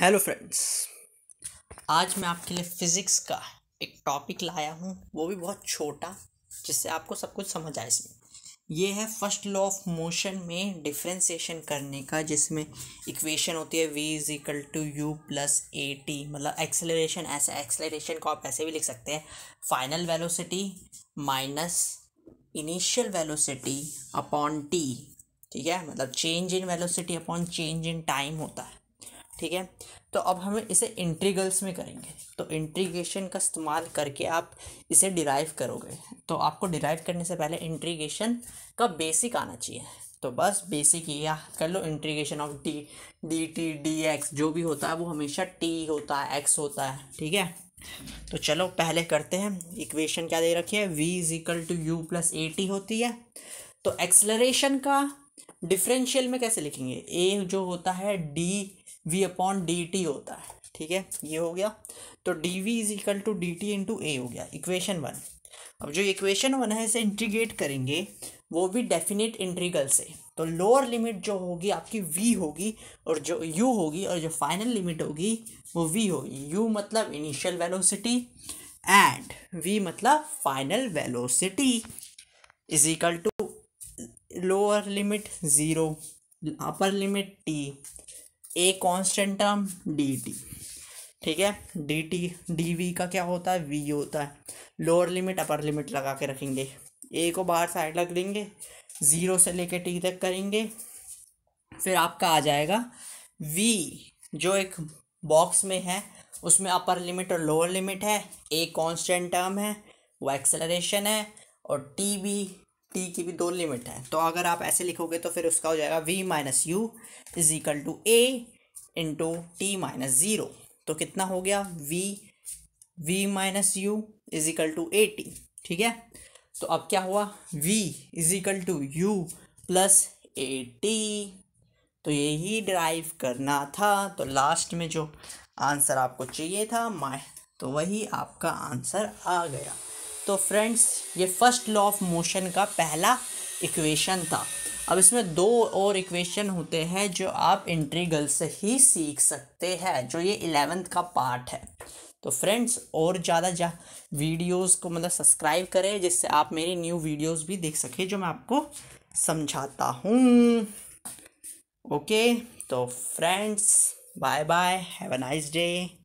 hello friends आज मैं आपके लिए फिज़िक्स का एक टॉपिक लाया हूँ वो भी बहुत छोटा जिससे आपको सब कुछ समझ आए इसमें ये है फर्स्ट लॉ ऑफ मोशन में डिफ्रेंसीशन करने का जिसमें इक्वेशन होती है v is equal to u plus a t मतलब एक्सेलरेशन ऐसे एक्सेलरेशन को आप ऐसे भी लिख सकते हैं final velocity minus initial velocity upon t ठीक है मतलब change in velocity upon change in time होता है ठीक है तो अब हम इसे इंट्रीगल्स में करेंगे तो इंट्रीगेशन का इस्तेमाल करके आप इसे डिराइव करोगे तो आपको डिराइव करने से पहले इंट्रीगेशन का बेसिक आना चाहिए तो बस बेसिक ही या कर लो integration of d d t d x जो भी होता है वो हमेशा टी होता है एक्स होता है ठीक है तो चलो पहले करते हैं इक्वेशन क्या दे रखी है v is equal to u plus a t होती है तो एक्सलरेशन का डिफरेंशियल में कैसे लिखेंगे ए जो होता है d v upon d t होता है ठीक है ये हो गया तो d v is equal to d t into a हो गया इक्वेशन वन अब जो इक्वेशन वन है इसे इंटीग्रेट करेंगे वो भी डेफिनेट इंट्रीगल से तो लोअर लिमिट जो होगी आपकी v होगी और जो u होगी और जो फाइनल लिमिट होगी वो v होगी u मतलब इनिशियल वेलोसिटी एंड v मतलब final velocity is equal to lower limit zero upper limit t a constant term d t ठीक है डी टी डी वी का क्या होता है वी होता है लोअर लिमिट अपर लिमिट लगा के रखेंगे ए को बाहर साइड रख देंगे ज़ीरो से लेके टी तक करेंगे फिर आपका आ जाएगा वी जो एक बॉक्स में है उसमें अपर लिमिट और लोअर लिमिट है ए कांस्टेंट टर्म है वो एक्सेलरेशन है और टी भी टी की भी दो लिमिट है तो अगर आप ऐसे लिखोगे तो फिर उसका हो जाएगा v minus u is equal to a into t minus zero तो कितना हो गया v v minus u is equal to a t ठीक है तो अब क्या हुआ v is equal to u plus a t तो यही ड्राइव करना था तो लास्ट में जो आंसर आपको चाहिए था माइ तो वही आपका आंसर आ गया तो फ्रेंड्स ये फर्स्ट लॉ ऑफ मोशन का पहला इक्वेशन था अब इसमें दो और इक्वेशन होते हैं जो आप इंट्रीगल से ही सीख सकते हैं जो ये इलेवेंथ का पार्ट है तो फ्रेंड्स और ज़्यादा जा वीडियोस को मतलब सब्सक्राइब करें जिससे आप मेरी न्यू वीडियोस भी देख सकें जो मैं आपको समझाता हूँ ओके तो friends bye bye have a nice day